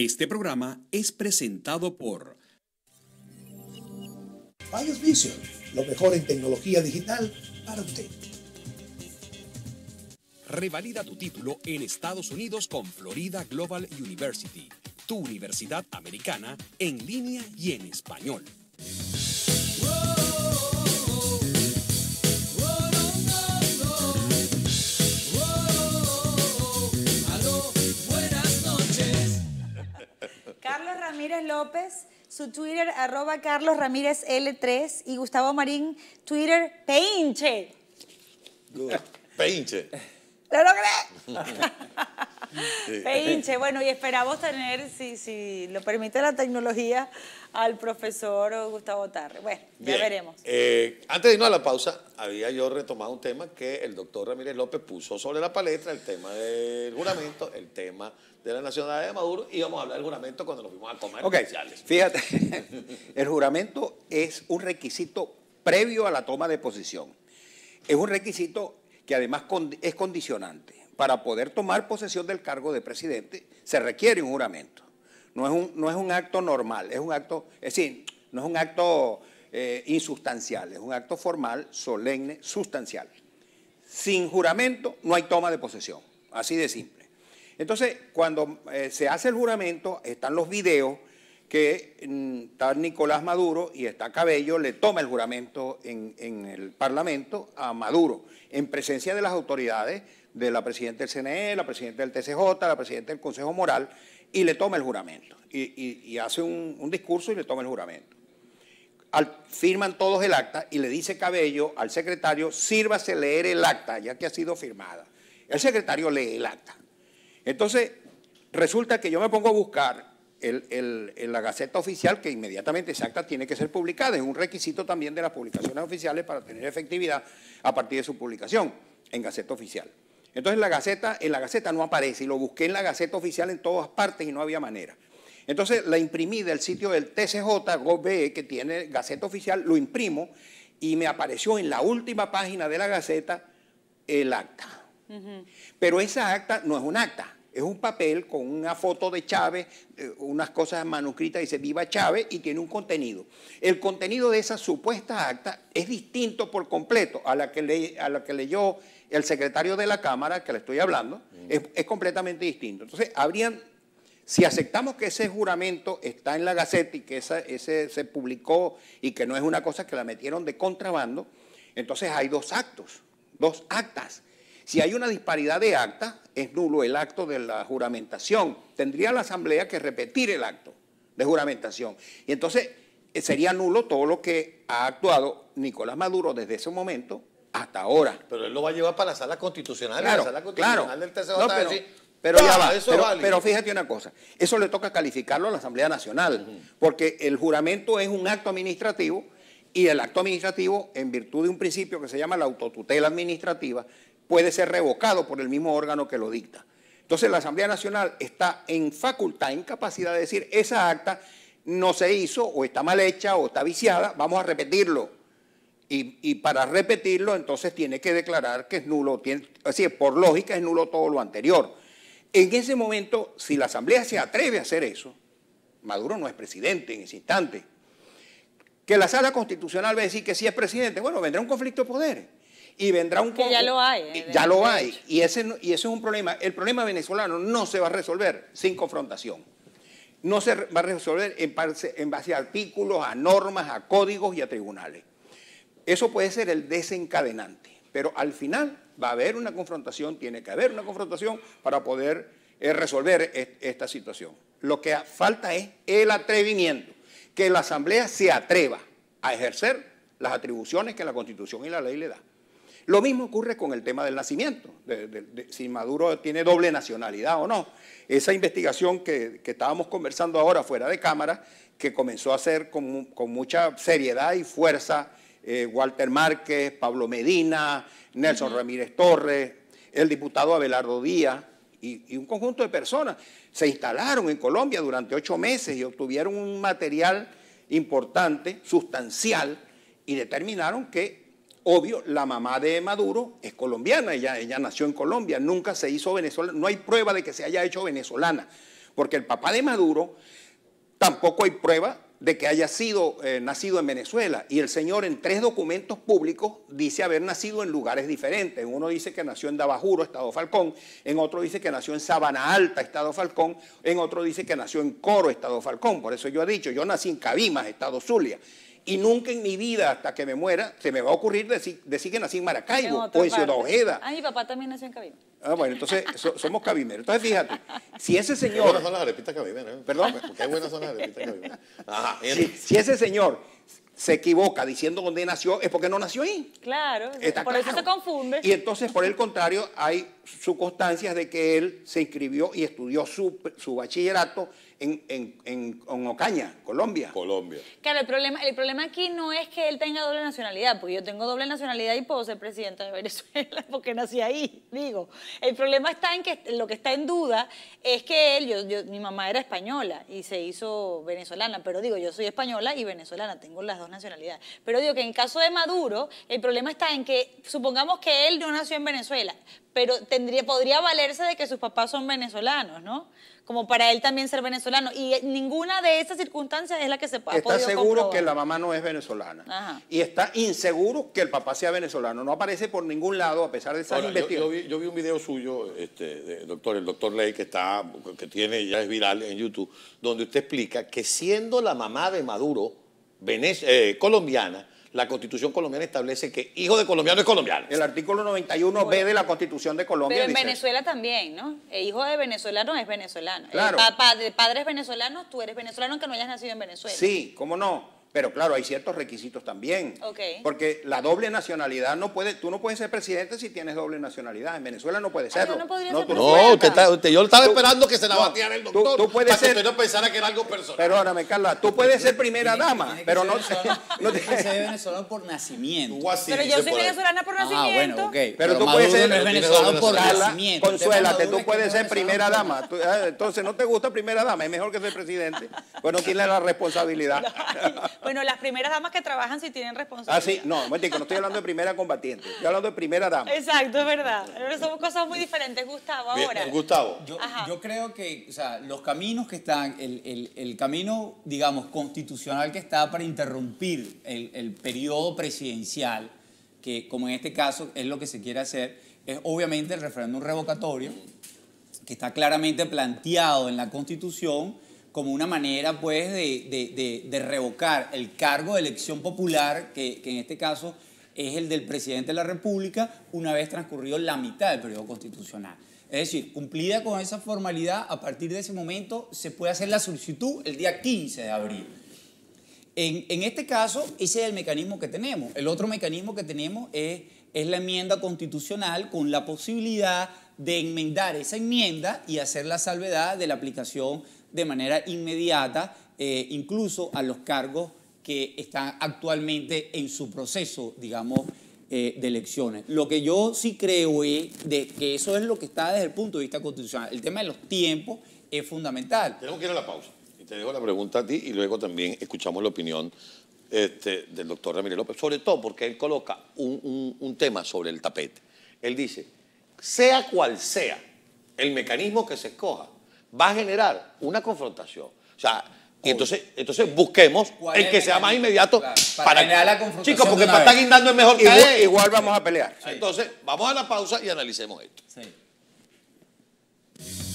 Este programa es presentado por Bios Vision, lo mejor en tecnología digital para usted. Revalida tu título en Estados Unidos con Florida Global University, tu universidad americana en línea y en español. López, su Twitter arroba Carlos Ramírez L3 y Gustavo Marín, Twitter Peinche. Peinche. ¿Lo logré? bueno, y esperamos tener, si, lo permite la tecnología, al profesor Gustavo Tarre. Bueno, ya veremos. Eh, antes de irnos a la pausa, había yo retomado un tema que el doctor Ramírez López puso sobre la paleta el tema del juramento, el tema de la nacionalidad de Maduro, y vamos a hablar del juramento cuando nos fuimos a comer. Ok, fíjate, el juramento es un requisito previo a la toma de posición. Es un requisito que además es condicionante para poder tomar posesión del cargo de presidente, se requiere un juramento. No es un, no es un acto normal, es un acto, es decir, no es un acto eh, insustancial, es un acto formal, solemne, sustancial. Sin juramento no hay toma de posesión, así de simple. Entonces, cuando eh, se hace el juramento, están los videos que mm, está Nicolás Maduro y está Cabello, le toma el juramento en, en, el Parlamento a Maduro, en presencia de las autoridades de la presidenta del CNE, la presidenta del TCJ, la presidenta del Consejo Moral, y le toma el juramento. Y, hace un, discurso y le toma el juramento. firman todos el acta y le dice Cabello al secretario, sírvase leer el acta, ya que ha sido firmada. El secretario lee el acta. Entonces, resulta que yo me pongo a buscar en la Gaceta Oficial, que inmediatamente esa acta tiene que ser publicada, es un requisito también de las publicaciones oficiales para tener efectividad a partir de su publicación en Gaceta Oficial. Entonces la Gaceta, en la Gaceta no aparece y lo busqué en la Gaceta Oficial en todas partes y no había manera. Entonces la imprimí del sitio del TCJ, e, que tiene Gaceta Oficial, lo imprimo y me apareció en la última página de la Gaceta el acta. Pero esa acta no es un acta, es un papel con una foto de Chávez, eh, unas cosas manuscritas, dice viva Chávez y tiene un contenido. El contenido de esa supuesta acta es distinto por completo a la que, le, a la que leyó el secretario de la Cámara, que le estoy hablando, es, completamente distinto. Entonces, habrían, si aceptamos que ese juramento está en la Gaceta y que ese se publicó y que no es una cosa que la metieron de contrabando, entonces hay dos actos, dos actas. Si hay una disparidad de actas, es nulo el acto de la juramentación. Tendría la Asamblea que repetir el acto de juramentación. Y entonces eh, sería nulo todo lo que ha actuado Nicolás Maduro desde ese momento hasta ahora. Pero él lo va a llevar para la sala constitucional. Claro, la sala constitucional del pero, ya va, pero, fíjate una cosa, eso le toca calificarlo a la Asamblea Nacional, porque el juramento es un acto administrativo y el acto administrativo, en virtud de un principio que se llama la autotutela administrativa, puede ser revocado por el mismo órgano que lo dicta. Entonces la Asamblea Nacional está en facultad, en capacidad de decir, esa acta no se hizo o está mal hecha o está viciada, vamos a repetirlo y, para repetirlo, entonces tiene que declarar que es nulo. así es, por lógica es nulo todo lo anterior. En ese momento, si la Asamblea se atreve a hacer eso, Maduro no es presidente en ese instante. Que la sala constitucional va a decir que sí es presidente, bueno, vendrá un conflicto de poderes. Y vendrá un conflicto. Eh, ya lo hay. ya lo hay. Y ese, y ese es un problema. El problema venezolano no se va a resolver sin confrontación no se va a resolver en base, a artículos, a normas, a códigos y a tribunales. Eso puede ser el desencadenante, pero al final va a haber una confrontación, tiene que haber una confrontación para poder eh, resolver e-, esta situación. Lo que falta es el atrevimiento, que la Asamblea se atreva a ejercer las atribuciones que la Constitución y la ley le dan. Lo mismo ocurre con el tema del nacimiento, si Maduro tiene doble nacionalidad o no. Esa investigación que, estábamos conversando ahora fuera de cámara, que comenzó a hacer con, con mucha seriedad y fuerza eh, Walter Márquez, Pablo Medina, Nelson Ramírez Torres, el diputado Abelardo Díaz y, un conjunto de personas. Se instalaron en Colombia durante ocho meses y obtuvieron un material importante, sustancial, y determinaron que obvio, la mamá de Maduro es colombiana, ella, ella, nació en Colombia, nunca se hizo venezolana, no hay prueba de que se haya hecho venezolana, porque el papá de Maduro tampoco hay prueba de que haya sido eh, nacido en Venezuela. Y el señor en tres documentos públicos dice haber nacido en lugares diferentes. Uno dice que nació en Dabajuro, Estado Falcón, en otro dice que nació en Sabana Alta, Estado Falcón, en otro dice que nació en Coro, Estado Falcón. Por eso yo he dicho, yo nací en Cabimas, Estado Zulia. Y nunca en mi vida, hasta que me muera, se me va a ocurrir decir, que nací en Maracaibo o en Ciudad Ojeda. Ah, mi papá también nació en Cabimero. Ah, bueno, entonces somos cabimeros. Entonces fíjate, si ese señor. son las ¿eh? Perdón. Qué Ajá, si, ese señor se equivoca diciendo dónde nació, es porque no nació ahí. Claro, por eso se confunde. Y entonces, por el contrario, hay circunstancias de que él se inscribió y estudió su, bachillerato en, Ocaña, Colombia. Colombia. Claro, el problema, el problema aquí no es que él tenga doble nacionalidad, porque yo tengo doble nacionalidad y puedo ser presidenta de Venezuela porque nací ahí, digo. El problema está en que lo que está en duda es que él, mi mamá era española y se hizo venezolana, pero digo, yo soy española y venezolana, tengo las dos nacionalidades. Pero digo que en caso de Maduro, el problema está en que supongamos que él no nació en Venezuela, pero tendría, podría valerse de que sus papás son venezolanos, ¿no? Como para él también ser venezolano. Y ninguna de esas circunstancias es la que se puede. Está seguro que la mamá no es venezolana. Y está inseguro que el papá sea venezolano. No aparece por ningún lado a pesar de estar investigado. Yo, vi, un video suyo, este, doctor, el doctor Ley, que, está, que tiene, ya es viral en YouTube, donde usted explica que siendo la mamá de Maduro, eh, colombiana, la Constitución colombiana establece que hijo de colombiano es colombiano. El artículo 91b de la Constitución de Colombia. Pero en Venezuela también, ¿no? hijo de venezolano es venezolano. El papá de padres venezolanos, tú eres venezolano aunque no hayas nacido en Venezuela. Sí, ¿cómo no? Pero claro, hay ciertos requisitos también. Porque la doble nacionalidad no puede, tú no puedes ser presidente si tienes doble nacionalidad. En Venezuela no puede ah, serlo. no, ser no yo estaba esperando que se la batiera el doctor. Tú, puedes para ser, que no pensara que era algo personal. Perdóname, Carla, tú puedes ser primera dama, pero no, no tienes que ser venezolano por nacimiento. pero yo soy venezolana por nacimiento. Ah, bueno, okay. Pero, tú puedes ser venezolano por nacimiento. Consuélate, tú puedes ser primera dama. Eh, entonces, no te gusta primera dama, es mejor que ser presidente. Pues no tiene la responsabilidad. Bueno, las primeras damas que trabajan sí tienen responsabilidad. Ah, sí, no, no estoy hablando de primera combatiente, estoy hablando de primera dama. Exacto, es verdad. Pero son cosas muy diferentes, Gustavo, ahora. Gustavo. Yo, creo que, sea, los caminos que están, el, camino, digamos, constitucional que está para interrumpir el, el periodo presidencial, que como en este caso es lo que se quiere hacer, es obviamente el referéndum revocatorio, que está claramente planteado en la Constitución como una manera pues de, revocar el cargo de elección popular, que, en este caso es el del presidente de la República, una vez transcurrido la mitad del periodo constitucional. Es decir, cumplida con esa formalidad, a partir de ese momento se puede hacer la solicitud el día 15 de abril. En, este caso, ese es el mecanismo que tenemos. El otro mecanismo que tenemos es, es la enmienda constitucional con la posibilidad de enmendar esa enmienda y hacer la salvedad de la aplicación de manera inmediata, eh, incluso a los cargos que están actualmente en su proceso, digamos, eh, de elecciones. Lo que yo sí creo es de que eso es lo que está desde el punto de vista constitucional. El tema de los tiempos es fundamental. Tenemos que ir a la pausa. Y te dejo la pregunta a ti y luego también escuchamos la opinión este, del doctor Ramírez López, sobre todo porque él coloca un, un tema sobre el tapete. Él dice, sea cual sea el mecanismo que se escoja, va a generar una confrontación. O sea, y entonces, entonces busquemos el que sea más inmediato para, generar la confrontación. Chicos, porque para estar guindando es mejor que igual, vamos a pelear. Entonces, vamos a la pausa y analicemos esto. Sí.